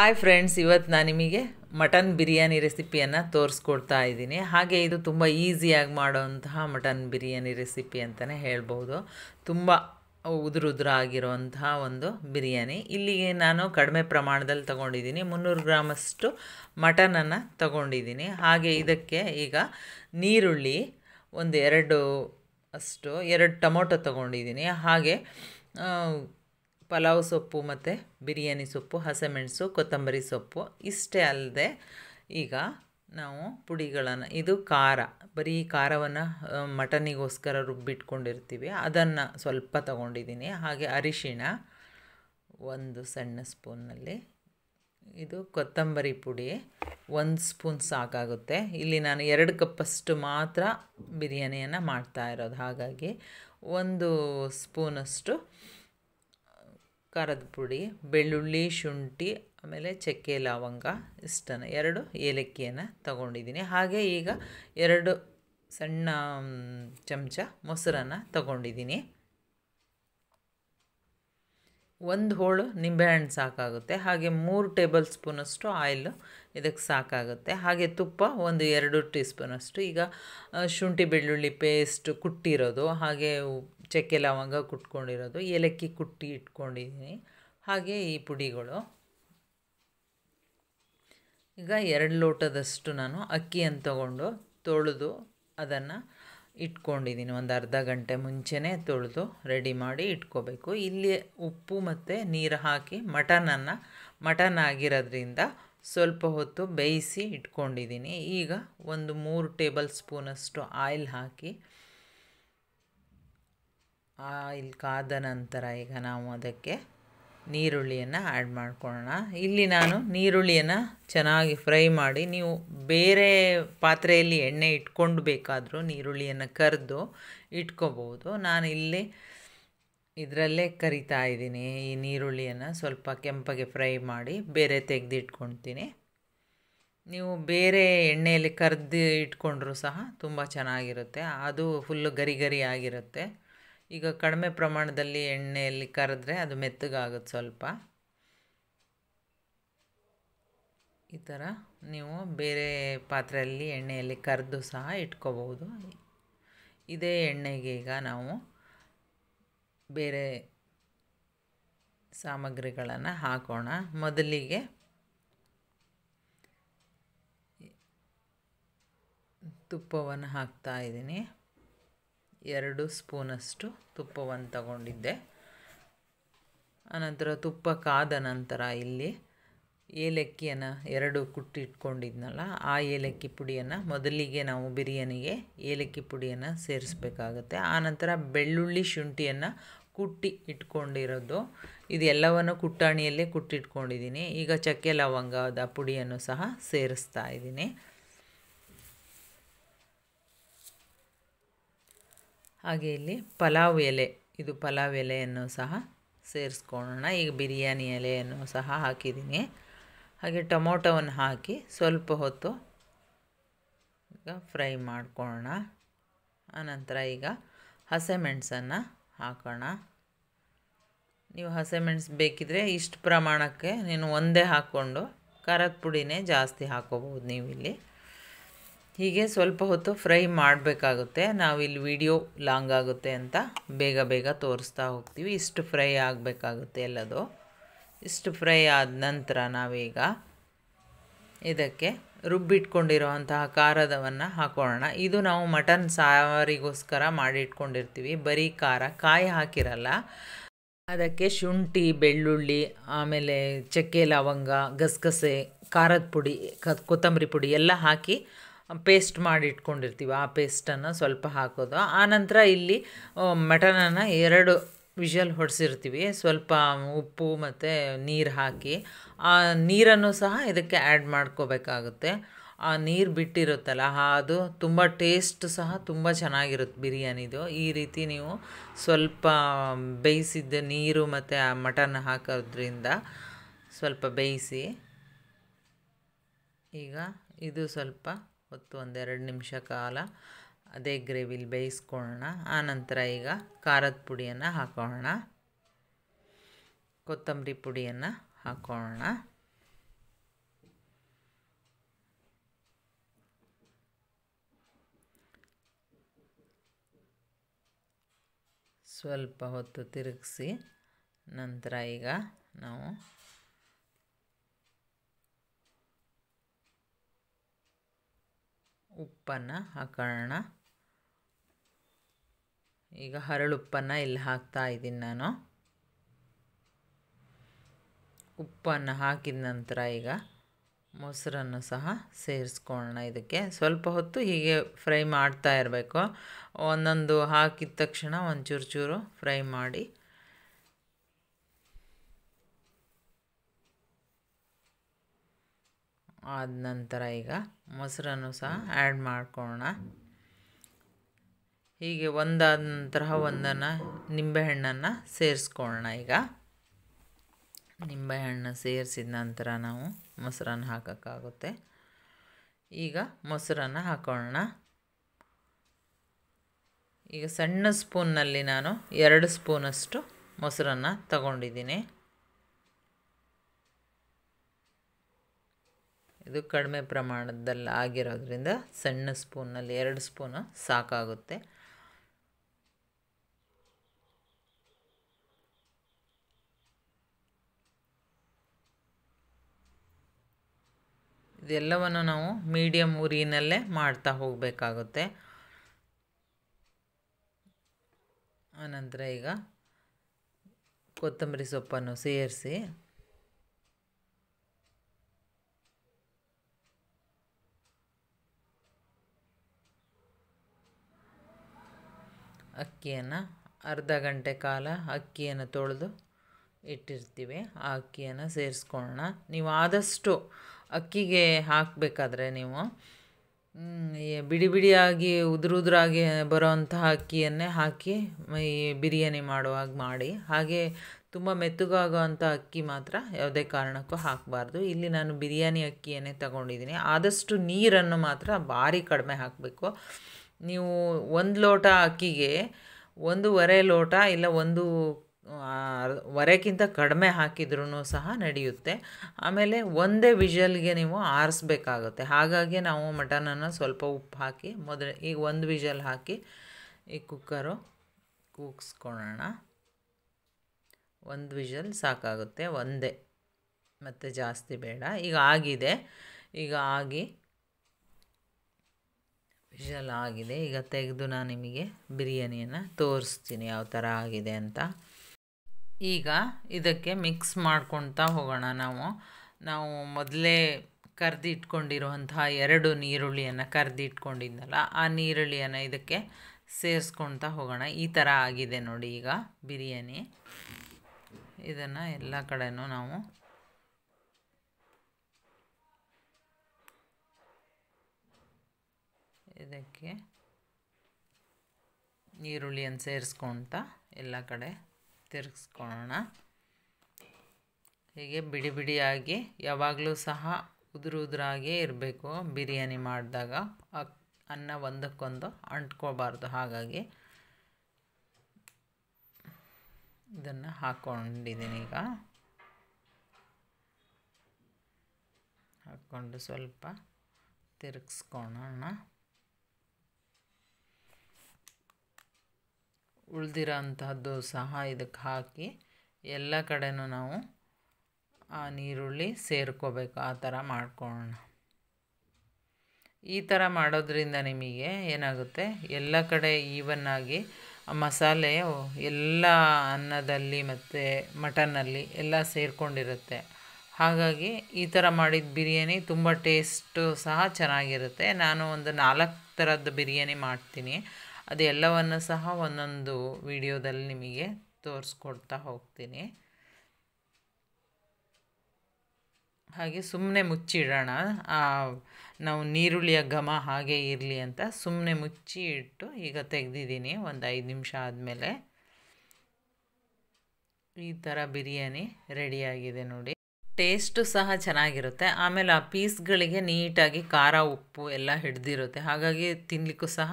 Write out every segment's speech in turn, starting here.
hi friends ಇವತ್ತು ನಾನು ನಿಮಗೆ ಮಟನ್ ಬಿರಿಯಾನಿ ರೆಸಿಪಿಯನ್ನು ತೋರಿಸ್ಕೊಡ್ತಾ ಇದ್ದೀನಿ ಹಾಗೆ ಇದು ತುಂಬ ಈಸಿಯಾಗಿ ಮಾಡೋವಂತಹ ಮಟನ್ ಬಿರಿಯಾನಿ ರೆಸಿಪಿ ಅಂತಲೇ ಹೇಳ್ಬೋದು ತುಂಬ ಆಗಿರುವಂತಹ ಒಂದು ಬಿರಿಯಾನಿ ಇಲ್ಲಿಗೆ ನಾನು ಕಡಿಮೆ ಪ್ರಮಾಣದಲ್ಲಿ ತಗೊಂಡಿದ್ದೀನಿ ಮುನ್ನೂರು ಗ್ರಾಮಷ್ಟು ಮಟನನ್ನು ತಗೊಂಡಿದ್ದೀನಿ ಹಾಗೆ ಇದಕ್ಕೆ ಈಗ ನೀರುಳ್ಳಿ ಒಂದು ಎರಡು ಅಷ್ಟು ಎರಡು ಟೊಮೊಟೊ ತಗೊಂಡಿದ್ದೀನಿ ಹಾಗೆ ಪಲಾವ್ ಸೊಪ್ಪು ಮತ್ತು ಬಿರಿಯಾನಿ ಸೊಪ್ಪು ಹಸೆಮೆಣಸು ಕೊತ್ತಂಬರಿ ಸೊಪ್ಪು ಇಷ್ಟೇ ಅಲ್ಲದೆ ಈಗ ನಾವು ಪುಡಿಗಳನ್ನು ಇದು ಖಾರ ಬರೀ ಖಾರವನ್ನು ಮಟನಿಗೋಸ್ಕರ ರುಬ್ಬಿಟ್ಕೊಂಡಿರ್ತೀವಿ ಅದನ್ನು ಸ್ವಲ್ಪ ತಗೊಂಡಿದ್ದೀನಿ ಹಾಗೆ ಅರಿಶಿಣ ಒಂದು ಸಣ್ಣ ಸ್ಪೂನ್ನಲ್ಲಿ ಇದು ಕೊತ್ತಂಬರಿ ಪುಡಿ ಒಂದು ಸ್ಪೂನ್ ಸಾಕಾಗುತ್ತೆ ಇಲ್ಲಿ ನಾನು ಎರಡು ಕಪ್ಪಷ್ಟು ಮಾತ್ರ ಬಿರಿಯಾನಿಯನ್ನು ಮಾಡ್ತಾ ಇರೋದು ಹಾಗಾಗಿ ಒಂದು ಸ್ಪೂನಷ್ಟು ಖಾರದ ಪುಡಿ ಬೆಳ್ಳುಳ್ಳಿ ಶುಂಠಿ ಆಮೇಲೆ ಚಕ್ಕೆ ಲವಂಗ ಇಷ್ಟನ್ನು ಎರಡು ಏಲಕ್ಕಿಯನ್ನು ತಗೊಂಡಿದ್ದೀನಿ ಹಾಗೆ ಈಗ ಎರಡು ಸಣ್ಣ ಚಮಚ ಮೊಸರನ್ನು ತಗೊಂಡಿದ್ದೀನಿ ಒಂದು ಹೋಳು ನಿಂಬೆಹಣ್ಣು ಸಾಕಾಗುತ್ತೆ ಹಾಗೆ ಮೂರು ಟೇಬಲ್ ಸ್ಪೂನಷ್ಟು ಆಯಿಲು ಇದಕ್ಕೆ ಸಾಕಾಗುತ್ತೆ ಹಾಗೆ ತುಪ್ಪ ಒಂದು ಎರಡು ಟೀ ಸ್ಪೂನಷ್ಟು ಈಗ ಶುಂಠಿ ಬೆಳ್ಳುಳ್ಳಿ ಪೇಸ್ಟ್ ಕುಟ್ಟಿರೋದು ಹಾಗೆ ಚಕ್ಕೆ ಲವಂಗ ಕುಟ್ಕೊಂಡಿರೋದು ಏಲಕ್ಕಿ ಕುಟ್ಟಿ ಇಟ್ಕೊಂಡಿದ್ದೀನಿ ಹಾಗೆ ಈ ಪುಡಿಗಳು ಈಗ ಎರಡು ಲೋಟದಷ್ಟು ನಾನು ಅಕ್ಕಿಯನ್ನು ತಗೊಂಡು ತೊಳೆದು ಅದನ್ನು ಇಟ್ಕೊಂಡಿದ್ದೀನಿ ಒಂದು ಅರ್ಧ ಗಂಟೆ ಮುಂಚೆನೇ ತೊಳೆದು ರೆಡಿ ಮಾಡಿ ಇಟ್ಕೋಬೇಕು ಇಲ್ಲಿ ಉಪ್ಪು ಮತ್ತು ನೀರು ಹಾಕಿ ಮಟನನ್ನು ಮಟನ್ ಆಗಿರೋದ್ರಿಂದ ಸ್ವಲ್ಪ ಹೊತ್ತು ಬೇಯಿಸಿ ಇಟ್ಕೊಂಡಿದ್ದೀನಿ ಈಗ ಒಂದು ಮೂರು ಟೇಬಲ್ ಸ್ಪೂನಷ್ಟು ಆಯಿಲ್ ಹಾಕಿ ಇಲ್ಲಿ ಕಾದ ನಂತರ ಈಗ ನಾವು ಅದಕ್ಕೆ ನೀರುಳ್ಳಿಯನ್ನು ಆ್ಯಡ್ ಮಾಡ್ಕೊಳ್ಳೋಣ ಇಲ್ಲಿ ನಾನು ನೀರುಳ್ಳಿಯನ್ನು ಚೆನ್ನಾಗಿ ಫ್ರೈ ಮಾಡಿ ನೀವು ಬೇರೆ ಪಾತ್ರೆಯಲ್ಲಿ ಎಣ್ಣೆ ಇಟ್ಕೊಂಡು ಬೇಕಾದರೂ ನೀರುಳ್ಳಿಯನ್ನು ಕರೆದು ಇಟ್ಕೋಬೋದು ನಾನು ಇಲ್ಲಿ ಇದರಲ್ಲೇ ಕರಿತಾ ಇದ್ದೀನಿ ಈ ನೀರುಳ್ಳಿಯನ್ನು ಸ್ವಲ್ಪ ಕೆಂಪಗೆ ಫ್ರೈ ಮಾಡಿ ಬೇರೆ ತೆಗೆದು ನೀವು ಬೇರೆ ಎಣ್ಣೆಯಲ್ಲಿ ಕರೆದು ಇಟ್ಕೊಂಡ್ರೂ ಸಹ ತುಂಬ ಚೆನ್ನಾಗಿರುತ್ತೆ ಅದು ಫುಲ್ಲು ಗರಿ ಗರಿ ಆಗಿರುತ್ತೆ ಈಗ ಕಡಿಮೆ ಪ್ರಮಾಣದಲ್ಲಿ ಎಣ್ಣೆಯಲ್ಲಿ ಕರೆದ್ರೆ ಅದು ಮೆತ್ತಗಾಗುತ್ತೆ ಸ್ವಲ್ಪ ಈ ಥರ ನೀವು ಬೇರೆ ಪಾತ್ರೆಯಲ್ಲಿ ಎಣ್ಣೆಯಲ್ಲಿ ಕರೆದು ಸಹ ಇಟ್ಕೋಬಹುದು ಇದೇ ಎಣ್ಣೆಗೆ ಈಗ ನಾವು ಬೇರೆ ಸಾಮಗ್ರಿಗಳನ್ನು ಹಾಕೋಣ ಮೊದಲಿಗೆ ತುಪ್ಪವನ್ನು ಹಾಕ್ತಾ ಇದ್ದೀನಿ ಎರಡು ಸ್ಪೂನಷ್ಟು ತುಪ್ಪವನ್ನು ತಗೊಂಡಿದ್ದೆ ಆನಂತರ ತುಪ್ಪ ಕಾದ ನಂತರ ಇಲ್ಲಿ ಏಲಕ್ಕಿಯನ್ನು ಎರಡು ಕುಟ್ಟಿಟ್ಕೊಂಡಿದ್ನಲ್ಲ ಆ ಏಲಕ್ಕಿ ಪುಡಿಯನ್ನು ಮೊದಲಿಗೆ ನಾವು ಬಿರಿಯಾನಿಗೆ ಏಲಕ್ಕಿ ಪುಡಿಯನ್ನು ಸೇರಿಸಬೇಕಾಗುತ್ತೆ ಆನಂತರ ಬೆಳ್ಳುಳ್ಳಿ ಶುಂಠಿಯನ್ನು ಕುಟ್ಟಿ ಇಟ್ಕೊಂಡಿರೋದು ಇದೆಲ್ಲವನ್ನು ಕುಟ್ಟಾಣಿಯಲ್ಲೇ ಕುಟ್ಟಿಟ್ಕೊಂಡಿದ್ದೀನಿ ಈಗ ಚಕ್ಕೆ ಲವಂಗದ ಪುಡಿಯನ್ನು ಸಹ ಸೇರಿಸ್ತಾ ಇದ್ದೀನಿ ಹಾಗೆ ಇಲ್ಲಿ ಪಲಾವ್ ಎಲೆ ಇದು ಪಲಾವ್ ಎಲೆಯನ್ನು ಸಹ ಸೇರಿಸ್ಕೊಳ್ಳೋಣ ಈಗ ಬಿರಿಯಾನಿ ಎಲೆಯನ್ನು ಸಹ ಹಾಕಿದ್ದೀನಿ ಹಾಗೆ ಟೊಮೊಟೊವನ್ನು ಹಾಕಿ ಸ್ವಲ್ಪ ಹೊತ್ತು ಈಗ ಫ್ರೈ ಮಾಡ್ಕೊಳ್ಳೋಣ ಆನಂತರ ಈಗ ಹಸೆಮೆಣಸನ್ನು ಹಾಕೋಣ ನೀವು ಹಸೆಮೆಣಸು ಬೇಕಿದ್ರೆ ಇಷ್ಟು ಪ್ರಮಾಣಕ್ಕೆ ನೀನು ಒಂದೇ ಹಾಕ್ಕೊಂಡು ಖಾರದ ಪುಡಿನೇ ಜಾಸ್ತಿ ಹಾಕೋಬೋದು ನೀವು ಇಲ್ಲಿ ಹೀಗೆ ಸ್ವಲ್ಪ ಹೊತ್ತು ಫ್ರೈ ಮಾಡಬೇಕಾಗುತ್ತೆ ನಾವಿಲ್ಲಿ ವಿಡಿಯೋ ಲಾಂಗ್ ಆಗುತ್ತೆ ಅಂತ ಬೇಗ ಬೇಗ ತೋರಿಸ್ತಾ ಹೋಗ್ತೀವಿ ಇಷ್ಟು ಫ್ರೈ ಆಗಬೇಕಾಗುತ್ತೆ ಎಲ್ಲದು ಇಷ್ಟು ಫ್ರೈ ಆದ ನಂತರ ನಾವೀಗ ಇದಕ್ಕೆ ರುಬ್ಬಿಟ್ಕೊಂಡಿರುವಂತಹ ಖಾರದವನ್ನು ಹಾಕೋಣ ಇದು ನಾವು ಮಟನ್ ಸಾರಿಗೋಸ್ಕರ ಮಾಡಿಟ್ಕೊಂಡಿರ್ತೀವಿ ಬರೀ ಖಾರ ಕಾಯಿ ಹಾಕಿರಲ್ಲ ಅದಕ್ಕೆ ಶುಂಠಿ ಬೆಳ್ಳುಳ್ಳಿ ಆಮೇಲೆ ಚಕ್ಕೆ ಲವಂಗ ಗಸಗಸೆ ಖಾರದ ಪುಡಿ ಕೊತ್ತಂಬರಿ ಪುಡಿ ಎಲ್ಲ ಹಾಕಿ ಪೇಸ್ಟ್ ಮಾಡಿ ಇಟ್ಕೊಂಡಿರ್ತೀವಿ ಆ ಪೇಸ್ಟನ್ನು ಸ್ವಲ್ಪ ಹಾಕೋದು ಆನಂತರ ಇಲ್ಲಿ ಮಟನನ್ನು ಎರಡು ವಿಷಲ್ ಹೊಡೆಸಿರ್ತೀವಿ ಸ್ವಲ್ಪ ಉಪ್ಪು ಮತ್ತು ನೀರು ಹಾಕಿ ಆ ನೀರನ್ನು ಸಹ ಇದಕ್ಕೆ ಆ್ಯಡ್ ಮಾಡ್ಕೋಬೇಕಾಗುತ್ತೆ ಆ ನೀರು ಬಿಟ್ಟಿರುತ್ತಲ್ಲ ಅದು ತುಂಬ ಟೇಸ್ಟ್ ಸಹ ತುಂಬ ಚೆನ್ನಾಗಿರುತ್ತೆ ಬಿರಿಯಾನಿದು ಈ ರೀತಿ ನೀವು ಸ್ವಲ್ಪ ಬೇಯಿಸಿದ್ದ ನೀರು ಮತ್ತು ಆ ಮಟನ್ ಹಾಕೋದ್ರಿಂದ ಸ್ವಲ್ಪ ಬೇಯಿಸಿ ಈಗ ಇದು ಸ್ವಲ್ಪ ಹೊತ್ತು ಒಂದೆರಡು ನಿಮಿಷ ಕಾಲ ಅದೇ ಗ್ರೇವಿಲಿ ಬೇಯಿಸ್ಕೊಳ್ಳೋಣ ಆನಂತರ ಈಗ ಖಾರದ ಪುಡಿಯನ್ನು ಹಾಕೋಣ ಕೊತ್ತಂಬರಿ ಪುಡಿಯನ್ನು ಹಾಕೋಣ ಸ್ವಲ್ಪ ಹೊತ್ತು ತಿರುಗಿಸಿ ನಂತರ ಈಗ ನಾವು ಉಪ್ಪನ್ನು ಹಾಕೋಣ ಈಗ ಹರಳು ಉಪ್ಪನ್ನು ಇಲ್ಲಿ ಹಾಕ್ತಾ ಇದ್ದೀನಿ ನಾನು ಉಪ್ಪನ್ನು ಹಾಕಿದ ನಂತರ ಈಗ ಮೊಸರನ್ನು ಸಹ ಸೇರಿಸ್ಕೊಳ್ಳೋಣ ಇದಕ್ಕೆ ಸ್ವಲ್ಪ ಹೊತ್ತು ಹೀಗೆ ಫ್ರೈ ಮಾಡ್ತಾ ಇರಬೇಕು ಒಂದೊಂದು ಹಾಕಿದ ತಕ್ಷಣ ಒಂದು ಚೂರು ಚೂರು ಫ್ರೈ ಮಾಡಿ ಆದ ನಂತರ ಈಗ ಮೊಸರನ್ನು ಸಹ ಆ್ಯಡ್ ಮಾಡ್ಕೊಳ್ಳೋಣ ಹೀಗೆ ಒಂದಾದ ನಂತರ ಒಂದನ್ನು ನಿಂಬೆಹಣ್ಣನ್ನು ಸೇರಿಸ್ಕೊಳ್ಳೋಣ ಈಗ ನಿಂಬೆಹಣ್ಣು ಸೇರಿಸಿದ ನಂತರ ನಾವು ಮೊಸರನ್ನು ಹಾಕೋಕ್ಕಾಗುತ್ತೆ ಈಗ ಮೊಸರನ್ನು ಹಾಕೊಳ್ಳೋಣ ಈಗ ಸಣ್ಣ ಸ್ಪೂನ್ನಲ್ಲಿ ನಾನು ಎರಡು ಸ್ಪೂನಷ್ಟು ಮೊಸರನ್ನು ತಗೊಂಡಿದ್ದೀನಿ ಇದು ಕಡಿಮೆ ಪ್ರಮಾಣದಲ್ಲಿ ಆಗಿರೋದ್ರಿಂದ ಸಣ್ಣ ಸ್ಪೂನಲ್ಲಿ ಎರಡು ಸ್ಪೂನು ಸಾಕಾಗುತ್ತೆ ಇದೆಲ್ಲವನ್ನು ನಾವು ಮೀಡಿಯಂ ಉರಿನಲ್ಲೇ ಮಾಡ್ತಾ ಹೋಗಬೇಕಾಗುತ್ತೆ ಆನಂತರ ಈಗ ಕೊತ್ತಂಬರಿ ಸೊಪ್ಪನ್ನು ಸೇರಿಸಿ ಅಕ್ಕಿಯನ್ನು ಅರ್ಧ ಗಂಟೆ ಕಾಲ ಅಕ್ಕಿಯನ್ನು ತೊಳೆದು ಇಟ್ಟಿರ್ತೀವಿ ಆ ಅಕ್ಕಿಯನ್ನು ಸೇರಿಸ್ಕೊಳ್ಳೋಣ ನೀವು ಆದಷ್ಟು ಅಕ್ಕಿಗೆ ಹಾಕಬೇಕಾದ್ರೆ ನೀವು ಬಿಡಿ ಬಿಡಿಯಾಗಿ ಉದುರಾಗಿ ಬರೋವಂಥ ಅಕ್ಕಿಯನ್ನೇ ಹಾಕಿ ಈ ಬಿರಿಯಾನಿ ಮಾಡುವಾಗ ಮಾಡಿ ಹಾಗೆ ತುಂಬ ಮೆತ್ತಗಾಗುವಂಥ ಅಕ್ಕಿ ಮಾತ್ರ ಯಾವುದೇ ಕಾರಣಕ್ಕೂ ಹಾಕಬಾರ್ದು ಇಲ್ಲಿ ನಾನು ಬಿರಿಯಾನಿ ಅಕ್ಕಿಯನ್ನೇ ತಗೊಂಡಿದ್ದೀನಿ ಆದಷ್ಟು ನೀರನ್ನು ಮಾತ್ರ ಭಾರಿ ಕಡಿಮೆ ಹಾಕಬೇಕು ನೀವು ಒಂದು ಲೋಟ ಅಕ್ಕಿಗೆ ಒಂದೂವರೆ ಲೋಟ ಇಲ್ಲ ಒಂದು ವರೆಗಿಂತ ಕಡಿಮೆ ಹಾಕಿದ್ರೂ ಸಹ ನಡೆಯುತ್ತೆ ಆಮೇಲೆ ಒಂದೇ ವಿಷಲ್ಗೆ ನೀವು ಆರಿಸ್ಬೇಕಾಗುತ್ತೆ ಹಾಗಾಗಿ ನಾವು ಮಟನನ್ನು ಸ್ವಲ್ಪ ಉಪ್ಪು ಹಾಕಿ ಮೊದಲು ಈಗ ಒಂದು ವಿಷಲ್ ಹಾಕಿ ಈ ಕುಕ್ಕರು ಕೂಗಿಸ್ಕೊಳ್ಳೋಣ ಒಂದು ವಿಷಲ್ ಸಾಕಾಗುತ್ತೆ ಒಂದೇ ಮತ್ತು ಜಾಸ್ತಿ ಬೇಡ ಈಗ ಆಗಿದೆ ಈಗ ಆಗಿ ವಿಷಲ್ ಆಗಿದೆ ಈಗ ತೆಗೆದು ನಾನು ನಿಮಗೆ ಬಿರಿಯಾನಿಯನ್ನು ತೋರಿಸ್ತೀನಿ ಯಾವ ಥರ ಆಗಿದೆ ಅಂತ ಈಗ ಇದಕ್ಕೆ ಮಿಕ್ಸ್ ಮಾಡ್ಕೊಳ್ತಾ ಹೋಗೋಣ ನಾವು ನಾವು ಮೊದಲೇ ಕರೆದಿಟ್ಕೊಂಡಿರುವಂತಹ ಎರಡು ನೀರುಳ್ಳಿಯನ್ನು ಕರೆದಿಟ್ಕೊಂಡಿದ್ನಲ್ಲ ಆ ನೀರುಳ್ಳಿಯನ್ನು ಇದಕ್ಕೆ ಸೇರಿಸ್ಕೊಳ್ತಾ ಹೋಗೋಣ ಈ ಥರ ಆಗಿದೆ ನೋಡಿ ಈಗ ಬಿರಿಯಾನಿ ಇದನ್ನು ಎಲ್ಲ ಕಡೆಯೂ ನಾವು ಇದಕ್ಕೆ ಈರುಳ್ಳಿಯನ್ನು ಸೇರಿಸ್ಕೊಳ್ತಾ ಎಲ್ಲ ಕಡೆ ತಿರುಗಿಸ್ಕೊಳ್ಳೋಣ ಹೀಗೆ ಬಿಡಿ ಬಿಡಿಯಾಗಿ ಯಾವಾಗಲೂ ಸಹ ಉದುರು ಉದುರಾಗೇ ಇರಬೇಕು ಬಿರಿಯಾನಿ ಮಾಡಿದಾಗ ಅನ್ನ ಒಂದಕ್ಕೊಂದು ಅಂಟ್ಕೋಬಾರ್ದು ಹಾಗಾಗಿ ಇದನ್ನು ಹಾಕ್ಕೊಂಡಿದ್ದೀನಿ ಈಗ ಹಾಕ್ಕೊಂಡು ಸ್ವಲ್ಪ ತಿರುಗಿಸ್ಕೊಳ್ಳೋಣ ಉಳಿದಿರೋ ಅಂತಹದ್ದು ಸಹ ಇದಕ್ಕೆ ಹಾಕಿ ಎಲ್ಲ ಕಡೆನೂ ನಾವು ಆ ನೀರುಳ್ಳಿ ಸೇರ್ಕೋಬೇಕು ಆ ಥರ ಮಾಡ್ಕೊಳ್ಳೋಣ ಈ ಥರ ಮಾಡೋದ್ರಿಂದ ನಿಮಗೆ ಏನಾಗುತ್ತೆ ಎಲ್ಲ ಕಡೆ ಈವನ್ನಾಗಿ ಮಸಾಲೆ ಎಲ್ಲ ಅನ್ನದಲ್ಲಿ ಮತ್ತು ಮಟನ್ನಲ್ಲಿ ಎಲ್ಲ ಸೇರಿಕೊಂಡಿರುತ್ತೆ ಹಾಗಾಗಿ ಈ ಥರ ಮಾಡಿದ ಬಿರಿಯಾನಿ ತುಂಬ ಟೇಸ್ಟು ಸಹ ಚೆನ್ನಾಗಿರುತ್ತೆ ನಾನು ಒಂದು ನಾಲ್ಕು ಥರದ್ದು ಬಿರಿಯಾನಿ ಮಾಡ್ತೀನಿ ಅದೆಲ್ಲವನ್ನು ಸಹ ಒಂದೊಂದು ವಿಡಿಯೋದಲ್ಲಿ ನಿಮಗೆ ತೋರಿಸ್ಕೊಡ್ತಾ ಹೋಗ್ತೀನಿ ಹಾಗೆ ಸುಮ್ಮನೆ ಮುಚ್ಚಿಡೋಣ ನಾವು ನೀರುಳ್ಳಿಯ ಘಮ ಹಾಗೆ ಇರಲಿ ಅಂತ ಸುಮ್ಮನೆ ಮುಚ್ಚಿ ಇಟ್ಟು ಈಗ ತೆಗೆದಿದ್ದೀನಿ ಒಂದು ಐದು ನಿಮಿಷ ಆದಮೇಲೆ ಈ ಥರ ಬಿರಿಯಾನಿ ರೆಡಿಯಾಗಿದೆ ನೋಡಿ ಟೇಸ್ಟು ಸಹ ಚೆನ್ನಾಗಿರುತ್ತೆ ಆಮೇಲೆ ಆ ಪೀಸ್ಗಳಿಗೆ ನೀಟಾಗಿ ಖಾರ ಉಪ್ಪು ಎಲ್ಲ ಹಿಡ್ದಿರುತ್ತೆ ಹಾಗಾಗಿ ತಿನ್ನಲಿಕ್ಕೂ ಸಹ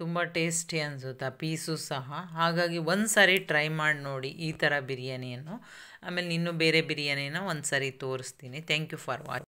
ತುಂಬ ಟೇಸ್ಟಿ ಅನಿಸುತ್ತೆ ಪೀಸು ಸಹ ಹಾಗಾಗಿ ಒಂದು ಸಾರಿ ಟ್ರೈ ಮಾಡಿ ನೋಡಿ ಈ ಥರ ಬಿರಿಯಾನಿಯನ್ನು ಆಮೇಲೆ ಇನ್ನೂ ಬೇರೆ ಬಿರಿಯಾನಿನ ಒಂದು ಸಾರಿ ತೋರಿಸ್ತೀನಿ ಥ್ಯಾಂಕ್ ಯು ಫಾರ್ ವಾಚ್